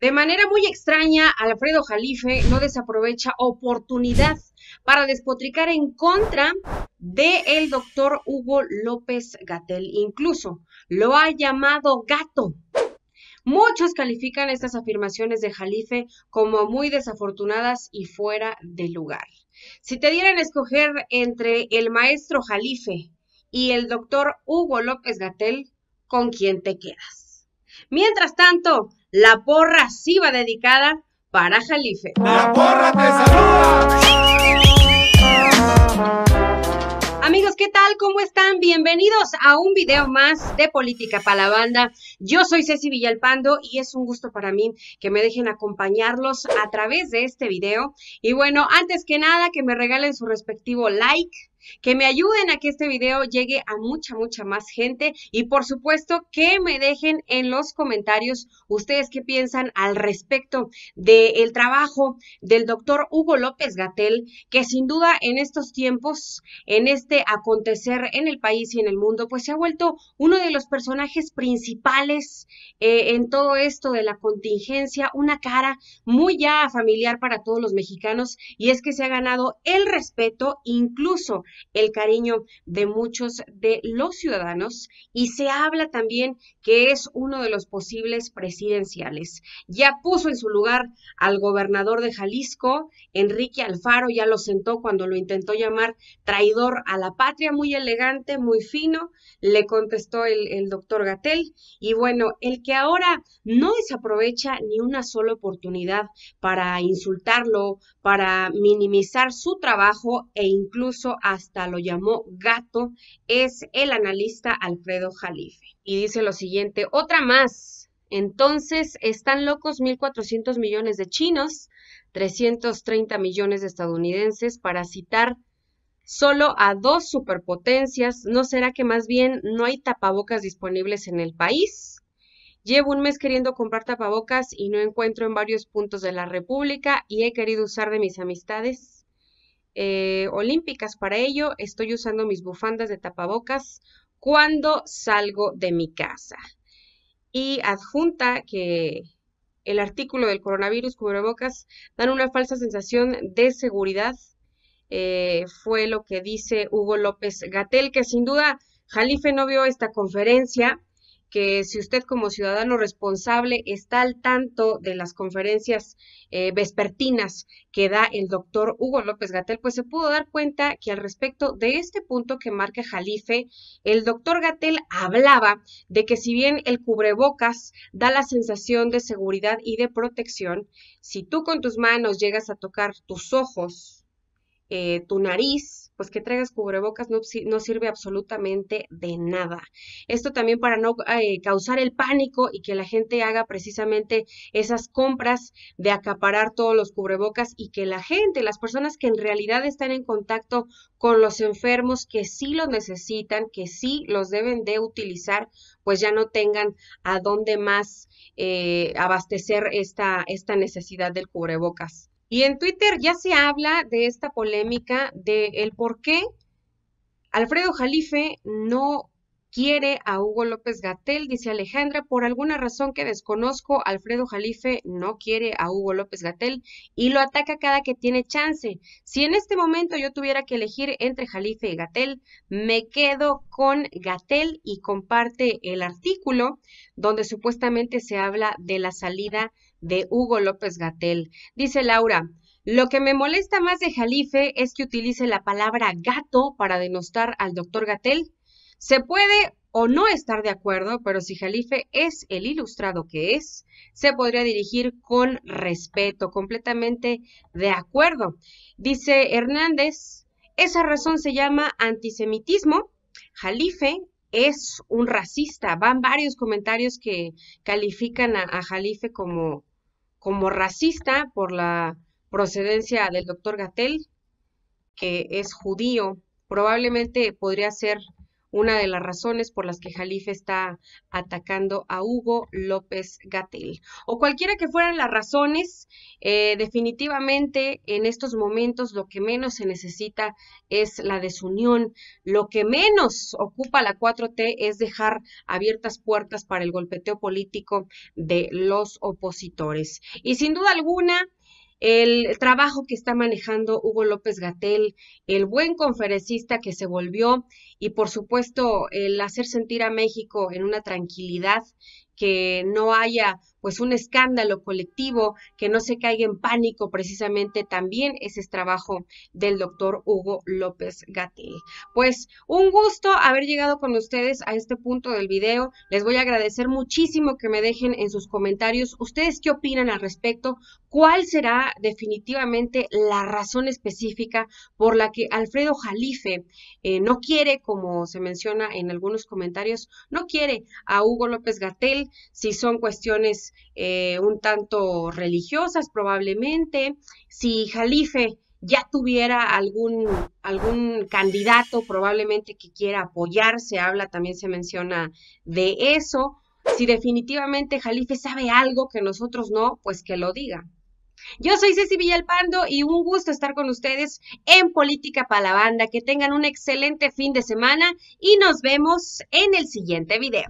De manera muy extraña, Alfredo Jalife no desaprovecha oportunidad para despotricar en contra del el doctor Hugo López Gatel. Incluso lo ha llamado gato. Muchos califican estas afirmaciones de Jalife como muy desafortunadas y fuera de lugar. Si te dieran a escoger entre el maestro Jalife y el doctor Hugo López Gatel, ¿con quién te quedas? Mientras tanto, la porra sí va dedicada para Jalife. La porra te saluda. Amigos, ¿qué tal? ¿Cómo están? Bienvenidos a un video más de Política para la Banda. Yo soy Ceci Villalpando y es un gusto para mí que me dejen acompañarlos a través de este video. Y bueno, antes que nada, que me regalen su respectivo like, que me ayuden a que este video llegue a mucha, mucha más gente y por supuesto que me dejen en los comentarios ustedes qué piensan al respecto del trabajo del doctor Hugo López Gatel, que sin duda en estos tiempos, en este acontecer en el país y en el mundo, pues se ha vuelto uno de los personajes principales eh, en todo esto de la contingencia, una cara muy ya familiar para todos los mexicanos y es que se ha ganado el respeto incluso el cariño de muchos de los ciudadanos y se habla también que es uno de los posibles presidenciales. Ya puso en su lugar al gobernador de Jalisco, Enrique Alfaro, ya lo sentó cuando lo intentó llamar traidor a la patria, muy elegante, muy fino, le contestó el, doctor Gatel. Y bueno, el que ahora no desaprovecha ni una sola oportunidad para insultarlo, para minimizar su trabajo e incluso a hasta lo llamó gato, es el analista Alfredo Jalife. Y dice lo siguiente, otra más. Entonces, están locos 1.400 millones de chinos, 330 millones de estadounidenses, para citar solo a dos superpotencias. ¿No será que más bien no hay tapabocas disponibles en el país? Llevo un mes queriendo comprar tapabocas y no encuentro en varios puntos de la República y he querido usar de mis amistades. Eh, eh, olímpicas. Para ello estoy usando mis bufandas de tapabocas cuando salgo de mi casa. Y adjunta que el artículo del coronavirus cubrebocas dan una falsa sensación de seguridad. Eh, fue lo que dice Hugo López Gatel, que sin duda Jalife no vio esta conferencia que si usted como ciudadano responsable está al tanto de las conferencias eh, vespertinas que da el doctor Hugo López Gatel, pues se pudo dar cuenta que al respecto de este punto que marca Jalife, el doctor Gatel hablaba de que si bien el cubrebocas da la sensación de seguridad y de protección, si tú con tus manos llegas a tocar tus ojos, eh, tu nariz, pues que traigas cubrebocas no, no sirve absolutamente de nada. Esto también para no eh, causar el pánico y que la gente haga precisamente esas compras de acaparar todos los cubrebocas y que la gente, las personas que en realidad están en contacto con los enfermos que sí los necesitan, que sí los deben de utilizar, pues ya no tengan a dónde más eh, abastecer esta, esta necesidad del cubrebocas. Y en Twitter ya se habla de esta polémica de el por qué Alfredo Jalife no quiere a Hugo López Gatel, dice Alejandra, por alguna razón que desconozco, Alfredo Jalife no quiere a Hugo López Gatel y lo ataca cada que tiene chance. Si en este momento yo tuviera que elegir entre Jalife y Gatel, me quedo con Gatel y comparte el artículo donde supuestamente se habla de la salida de Hugo López Gatel. Dice Laura, lo que me molesta más de Jalife es que utilice la palabra gato para denostar al doctor Gatel. Se puede o no estar de acuerdo, pero si Jalife es el ilustrado que es, se podría dirigir con respeto, completamente de acuerdo. Dice Hernández, esa razón se llama antisemitismo. Jalife es un racista. Van varios comentarios que califican a, a Jalife como como racista por la procedencia del doctor Gatel, que es judío. Probablemente podría ser una de las razones por las que Jalife está atacando a Hugo López Gatel. O cualquiera que fueran las razones, eh, definitivamente en estos momentos lo que menos se necesita es la desunión. Lo que menos ocupa la 4T es dejar abiertas puertas para el golpeteo político de los opositores. Y sin duda alguna, el trabajo que está manejando Hugo López Gatel, el buen conferencista que se volvió y por supuesto el hacer sentir a México en una tranquilidad que no haya pues un escándalo colectivo, que no se caiga en pánico precisamente también ese es trabajo del doctor Hugo López Gatel. Pues un gusto haber llegado con ustedes a este punto del video. Les voy a agradecer muchísimo que me dejen en sus comentarios ustedes qué opinan al respecto, cuál será definitivamente la razón específica por la que Alfredo Jalife eh, no quiere, como se menciona en algunos comentarios, no quiere a Hugo López Gatel, si son cuestiones eh, un tanto religiosas probablemente. Si Jalife ya tuviera algún, algún candidato probablemente que quiera apoyarse habla, también se menciona de eso. Si definitivamente Jalife sabe algo que nosotros no, pues que lo diga. Yo soy Ceci Villalpando y un gusto estar con ustedes en Política para la Banda. Que tengan un excelente fin de semana y nos vemos en el siguiente video.